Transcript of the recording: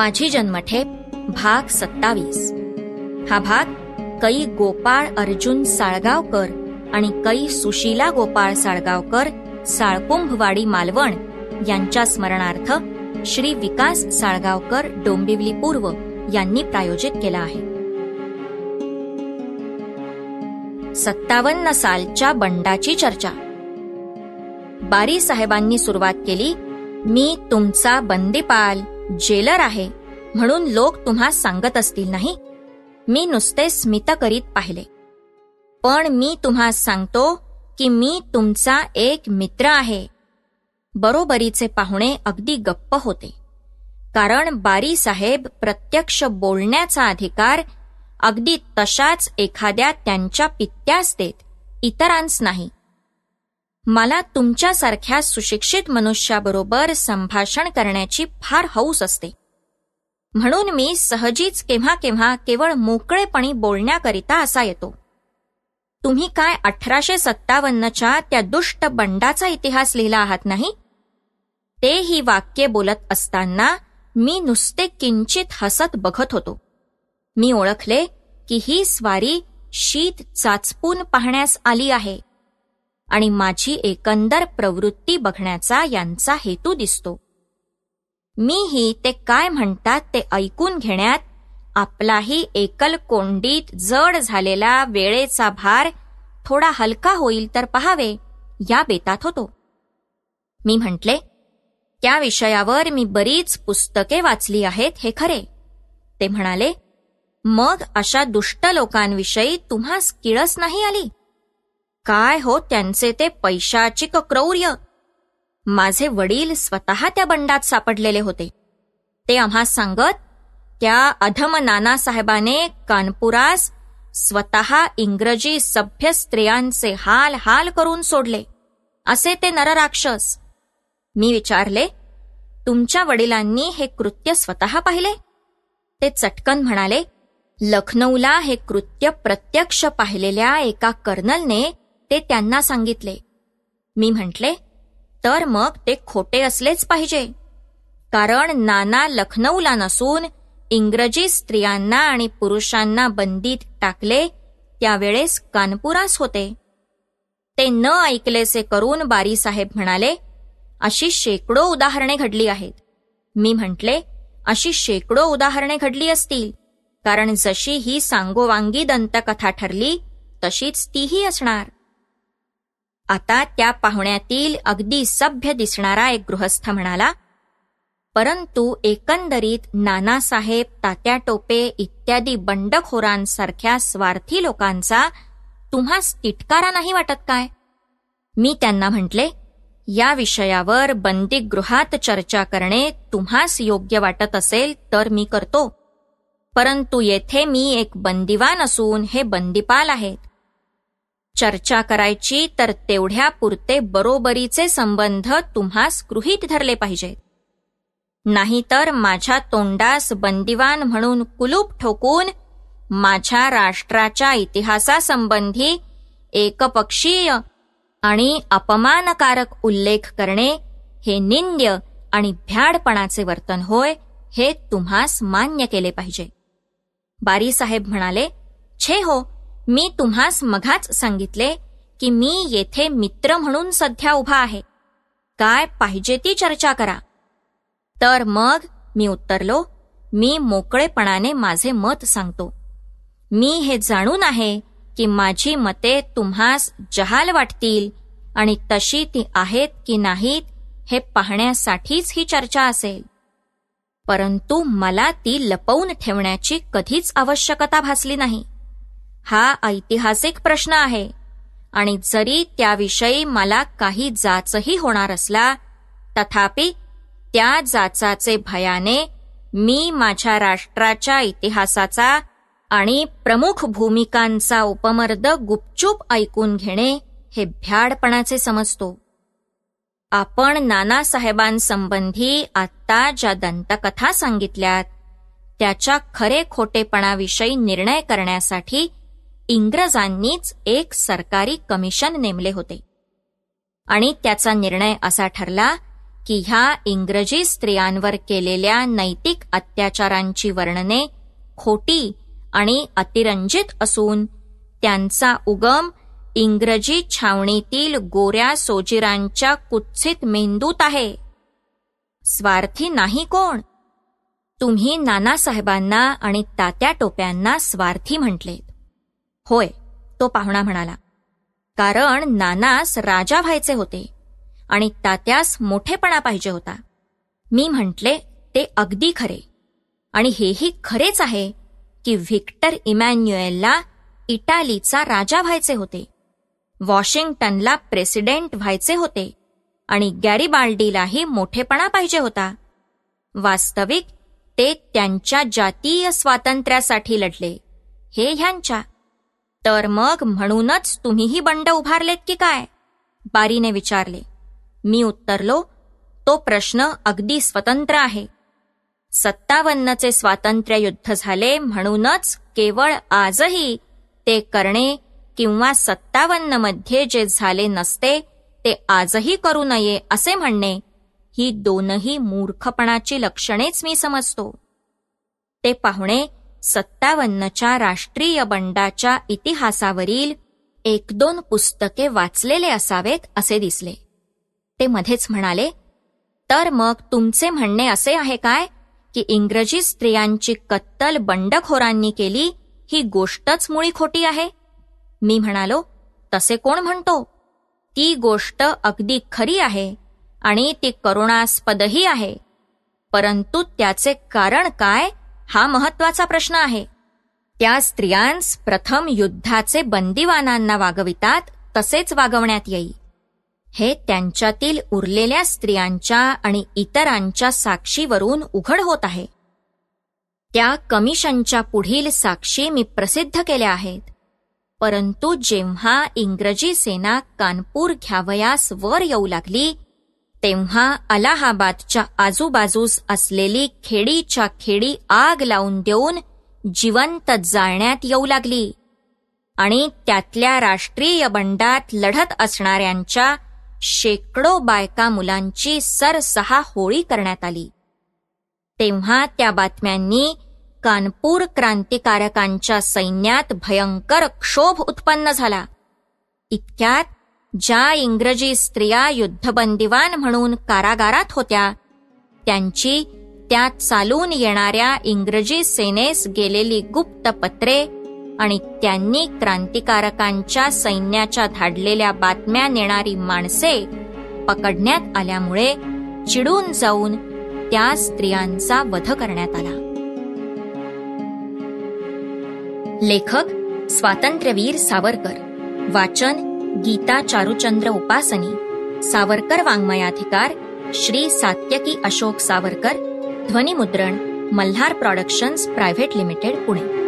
माझी जन्मठेप भाग सत्तावीस हा भाग कै गोपाळ अर्जुन साळगावकर आणि कै सुशीला गोपाळ साळगावकर साळकुंभवाडी मालवण यांच्या स्मरणार्थ श्री विकास साळगावकर डोंबिवली पूर्व यांनी प्रायोजित केला आहे सत्तावन्न सालच्या बंडाची चर्चा बारी साहेबांनी सुरुवात केली मी तुमचा बंदीपाल जेलर आहे म्हणून लोक तुम्हा सांगत असतील नाही मी नुसते स्मित करीत पाहिले पण मी तुम्हा सांगतो की मी तुमचा एक मित्र आहे बरोबरीचे पाहुणे अगदी गप्प होते कारण बारी साहेब प्रत्यक्ष बोलण्याचा अधिकार अगदी तशाच एखाद्या त्यांच्या पित्यास देत इतरांस नाही मला तुमच्यासारख्या सुशिक्षित मनुष्याबरोबर संभाषण करण्याची फार हौस असते म्हणून मी सहजीच केव्हा केव्हा केवळ मोकळेपणी बोलण्याकरिता असा येतो तुम्ही काय अठराशे सत्तावन्नच्या त्या दुष्ट बंडाचा इतिहास लिहिला आहात नाही ते ही वाक्ये बोलत असताना मी नुसते किंचित हसत बघत होतो मी ओळखले की ही स्वारी शीत चाचपून पाहण्यास आली आहे आणि माझी एकंदर प्रवृत्ती बघण्याचा यांचा हेतू दिसतो मीही ते काय म्हणतात ते ऐकून घेण्यात आपलाही एकल कोंडीत जड झालेला वेळेचा भार थोडा हलका होईल तर पहावे या बेतात होतो मी म्हटले त्या विषयावर मी बरीच पुस्तके वाचली आहेत हे खरे ते म्हणाले मग अशा दुष्ट लोकांविषयी तुम्हास किळस नाही आली काय हो त्यांचे ते पैशाची क्रौर्य माझे वडील स्वतः त्या बंडात सापडलेले होते ते आम्हा सांगत त्या अधम नानासाहेबाने कानपुरास स्वतः इंग्रजी सभ्य स्त्रियांचे हाल हाल करून सोडले असे ते नरराक्षस मी विचारले तुमच्या वडिलांनी हे कृत्य स्वतः पाहिले ते चटकन म्हणाले लखनौला हे कृत्य प्रत्यक्ष पाहिलेल्या एका कर्नलने ते त्यांना सांगितले मी म्हटले तर मग ते खोटे असलेच पाहिजे कारण नाना लखनौला नसून इंग्रजी स्त्रियांना आणि पुरुषांना बंदीत टाकले त्यावेळेस कानपुरास होते ते न ऐकलेसे करून बारीसाहेब म्हणाले अशी शेकडो उदाहरणे घडली आहेत मी म्हटले अशी शेकडो उदाहरणे घडली असतील कारण जशी ही सांगोवांगी दंतकथा ठरली तशीच तीही असणार आता त्या पाहुण्यातील अगदी सभ्य दिसणारा एक गृहस्थ म्हणाला परंतु एकंदरीत नानासाहेब तात्या टोपे इत्यादी बंडखोरांसारख्या स्वार्थी लोकांचा तुम्हास तिटकारा नाही वाटत काय मी त्यांना म्हटले या विषयावर बंदीगृहात चर्चा करणे तुम्हास योग्य वाटत असेल तर मी करतो परंतु येथे मी एक बंदिवान असून हे बंदीपाल आहेत चर्चा करायची तर तेवढ्या पुरते बरोबरीचे संबंध तुम्हास गृहीत धरले पाहिजेत नाहीतर माझ्या तोंडास बंदिवान म्हणून कुलूप ठोकून माझ्या राष्ट्राच्या इतिहासासंबंधी एकपक्षीय आणि अपमानकारक उल्लेख करणे हे निंद्य आणि भ्याडपणाचे वर्तन होय हे तुम्हास मान्य केले पाहिजे बारीसाहेब म्हणाले छे हो मी तुम्हास मघाच सांगितले की मी येथे मित्र म्हणून सध्या उभा आहे काय पाहिजे ती चर्चा करा तर मग मी उत्तरलो मी मोकळेपणाने माझे मत सांगतो मी हे जाणून आहे की माझी मते तुम्हास जहाल वाटतील आणि तशी ती आहेत की नाहीत हे पाहण्यासाठीच ही चर्चा असेल परंतु मला ती लपवून ठेवण्याची कधीच आवश्यकता भासली नाही हा ऐतिहासिक प्रश्न आहे आणि जरी त्याविषयी मला काही जाचही होणार असला तथापि त्या जाचाचे भयाने मी माझ्या राष्ट्राच्या इतिहासाचा आणि प्रमुख भूमिकांचा उपमर्द गुपचूप ऐकून घेणे हे भ्याडपणाचे समजतो आपण नानासाहेबांसंबंधी आत्ता ज्या दंतकथा सांगितल्यात त्याच्या खरे खोटेपणाविषयी निर्णय करण्यासाठी इंग्रजांनीच एक सरकारी कमिशन नेमले होते आणि त्याचा निर्णय असा ठरला की ह्या इंग्रजी स्त्रियांवर केलेल्या नैतिक अत्याचारांची वर्णने खोटी आणि अतिरंजित असून त्यांचा उगम इंग्रजी छावणीतील गोऱ्या सोजिरांच्या कुत्सित मेंदूत आहे स्वार्थी नाही कोण तुम्ही नानासाहेबांना आणि तात्या टोप्यांना स्वार्थी म्हटले होय तो पाहुणा म्हणाला कारण नानास राजा व्हायचे होते आणि तात्यास मोठेपणा पाहिजे होता मी म्हटले ते अगदी खरे आणि हेही खरेच आहे की व्हिक्टर इमॅन्युएलला इटालीचा राजा व्हायचे होते वॉशिंग्टनला प्रेसिडेंट व्हायचे होते आणि गॅरीबाल्डीलाही मोठेपणा पाहिजे होता वास्तविक ते त्यांच्या जातीय स्वातंत्र्यासाठी लढले हे ह्यांच्या तर मग म्हणूनच तुम्हीही बंड उभारलेत की काय बारीने विचारले मी उत्तरलो तो प्रश्न अगदी स्वतंत्र आहे सत्तावन्नचे स्वातंत्र्य युद्ध झाले म्हणूनच केवळ आजही ते करणे किंवा सत्तावन्न मध्ये जे झाले नसते ते आजही करू नये असे म्हणणे ही दोनही मूर्खपणाची लक्षणेच मी समजतो ते पाहुणे सत्तावन्नच्या राष्ट्रीय बंडाच्या इतिहासावरील एक दोन पुस्तके वाचलेले असावेत असे दिसले ते मध्येच म्हणाले तर मग तुमचे म्हणणे असे आहे काय की इंग्रजी स्त्रियांची कत्तल बंडखोरांनी केली ही गोष्टच मुळी खोटी आहे मी म्हणालो तसे कोण म्हणतो ती गोष्ट अगदी खरी आहे आणि ती करुणास्पदही आहे परंतु त्याचे कारण काय हा महत्वाचा प्रश्न आहे त्या स्त्रियांस प्रथम युद्धाचे बंदीवानांना वागवितात तसेच वागवण्यात येई हे त्यांच्यातील उरलेल्या स्त्रियांच्या आणि इतरांच्या साक्षीवरून उघड होत आहे त्या कमिशनच्या पुढील साक्षी मी प्रसिद्ध केल्या आहेत परंतु जेव्हा इंग्रजी सेना कानपूर घ्यावयास वर येऊ लागली तेव्हा अलाहाबादच्या आजूबाजूस असलेली खेडीच्या खेडी आग लावून देऊन जिवंत जाळण्यात येऊ लागली आणि त्यातल्या राष्ट्रीय बंडात लढत असणाऱ्यांच्या शेकडो बायका मुलांची सरसहा होळी करण्यात आली तेव्हा त्या बातम्यांनी कानपूर क्रांतिकारकांच्या सैन्यात भयंकर क्षोभ उत्पन्न झाला इतक्यात ज्या इंग्रजी स्त्रिया युद्धबंदीवान म्हणून कारागारात होत्या त्यांची त्या चालून येणाऱ्या इंग्रजी सेनेस गेलेली गुप्त पत्रे आणि त्यांनी क्रांतिकारकांच्या सैन्याच्या धाडलेल्या बातम्या नेणारी माणसे पकडण्यात आल्यामुळे चिडून जाऊन त्या स्त्रियांचा वध करण्यात आला लेखक स्वातंत्र्यवीर सावरकर वाचन गीता चारुचंद्र उपासनी सावरकर वाङ्मयाधिकार श्री सात्यकी अशोक सावरकर ध्वनिमुद्रण Malhar productions private limited Pune